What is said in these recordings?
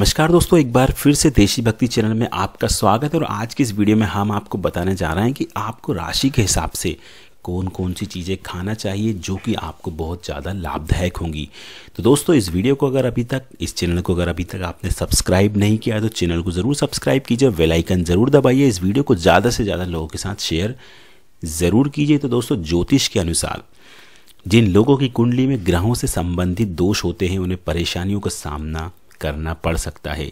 नमस्कार दोस्तों एक बार फिर से देशी भक्ति चैनल में आपका स्वागत है और आज की इस वीडियो में हम आपको बताने जा रहे हैं कि आपको राशि के हिसाब से कौन कौन सी चीज़ें खाना चाहिए जो कि आपको बहुत ज़्यादा लाभदायक होंगी तो दोस्तों इस वीडियो को अगर अभी तक इस चैनल को अगर अभी तक आपने सब्सक्राइब नहीं किया तो चैनल को ज़रूर सब्सक्राइब कीजिए वेलाइकन ज़रूर दबाइए इस वीडियो को ज़्यादा से ज़्यादा लोगों के साथ शेयर ज़रूर कीजिए तो दोस्तों ज्योतिष के अनुसार जिन लोगों की कुंडली में ग्रहों से संबंधित दोष होते हैं उन्हें परेशानियों का सामना करना पड़ सकता है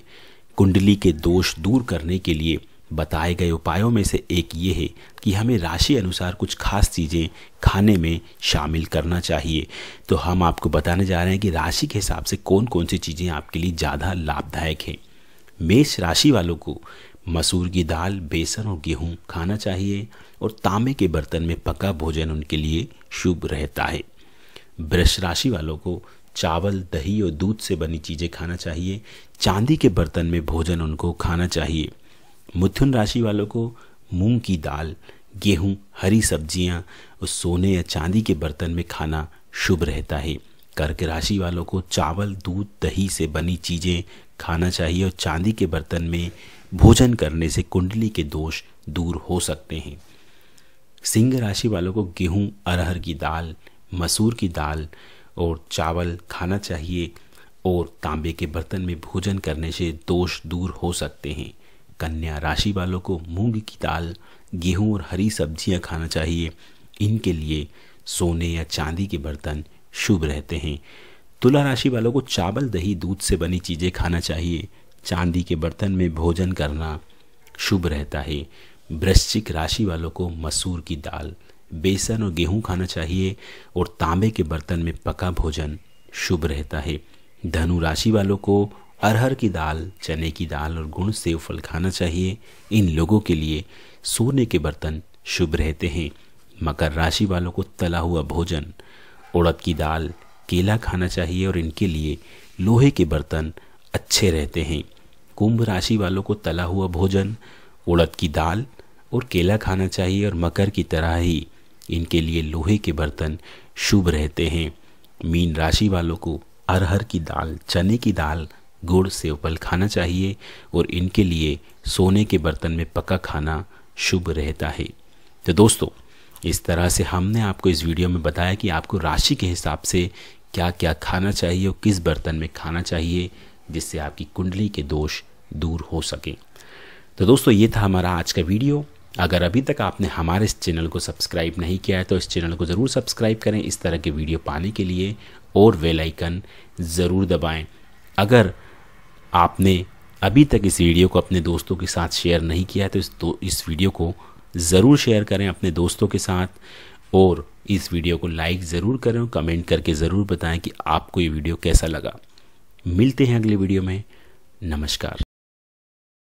कुंडली के दोष दूर करने के लिए बताए गए उपायों में से एक ये है कि हमें राशि अनुसार कुछ खास चीज़ें खाने में शामिल करना चाहिए तो हम आपको बताने जा रहे हैं कि राशि के हिसाब से कौन कौन सी चीज़ें आपके लिए ज़्यादा लाभदायक हैं मेष राशि वालों को मसूर की दाल बेसन और गेहूं खाना चाहिए और तांबे के बर्तन में पका भोजन उनके लिए शुभ रहता है वृक्ष राशि वालों को चावल दही और दूध से बनी चीज़ें खाना चाहिए चांदी के बर्तन में भोजन उनको खाना चाहिए मिथुन राशि वालों को मूंग की दाल गेहूं हरी सब्जियां और सोने या चांदी के बर्तन में खाना शुभ रहता है कर्क राशि वालों को चावल दूध दही से बनी चीज़ें खाना चाहिए और चांदी के बर्तन में भोजन करने से कुंडली के दोष दूर हो सकते हैं सिंह राशि वालों को गेहूं अरहर की दाल मसूर की दाल और चावल खाना चाहिए और तांबे के बर्तन में भोजन करने से दोष दूर हो सकते हैं कन्या राशि वालों को मूंग की दाल गेहूं और हरी सब्जियां खाना चाहिए इनके लिए सोने या चांदी के बर्तन शुभ रहते हैं तुला राशि वालों को चावल दही दूध से बनी चीज़ें खाना चाहिए चांदी के बर्तन में भोजन करना शुभ रहता है वृश्चिक राशि वालों को मसूर की दाल बेसन और गेहूं खाना चाहिए और तांबे के बर्तन में पका भोजन शुभ रहता है धनु राशि वालों को अरहर की दाल चने की दाल और गुण सेव फल खाना चाहिए इन लोगों के लिए सोने के बर्तन शुभ रहते हैं मकर राशि वालों को तला हुआ भोजन उड़द की दाल केला खाना चाहिए और इनके लिए लोहे के बर्तन अच्छे रहते हैं कुंभ राशि वालों को तला हुआ भोजन उड़द की दाल और केला खाना चाहिए और मकर की तरह ही इनके लिए लोहे के बर्तन शुभ रहते हैं मीन राशि वालों को अरहर की दाल चने की दाल गुड़ से उपल खाना चाहिए और इनके लिए सोने के बर्तन में पका खाना शुभ रहता है तो दोस्तों इस तरह से हमने आपको इस वीडियो में बताया कि आपको राशि के हिसाब से क्या क्या खाना चाहिए और किस बर्तन में खाना चाहिए जिससे आपकी कुंडली के दोष दूर हो सकें तो दोस्तों ये था हमारा आज का वीडियो अगर अभी तक आपने हमारे इस चैनल को सब्सक्राइब नहीं किया है तो इस चैनल को ज़रूर सब्सक्राइब करें इस तरह के वीडियो पाने के लिए और वेलाइकन ज़रूर दबाएँ अगर आपने अभी तक इस वीडियो को अपने दोस्तों के साथ शेयर नहीं किया है तो इस दो इस वीडियो को ज़रूर शेयर करें अपने दोस्तों के साथ और इस वीडियो को लाइक ज़रूर करें और कमेंट करके ज़रूर बताएं कि आपको ये वीडियो कैसा लगा मिलते हैं अगले वीडियो में नमस्कार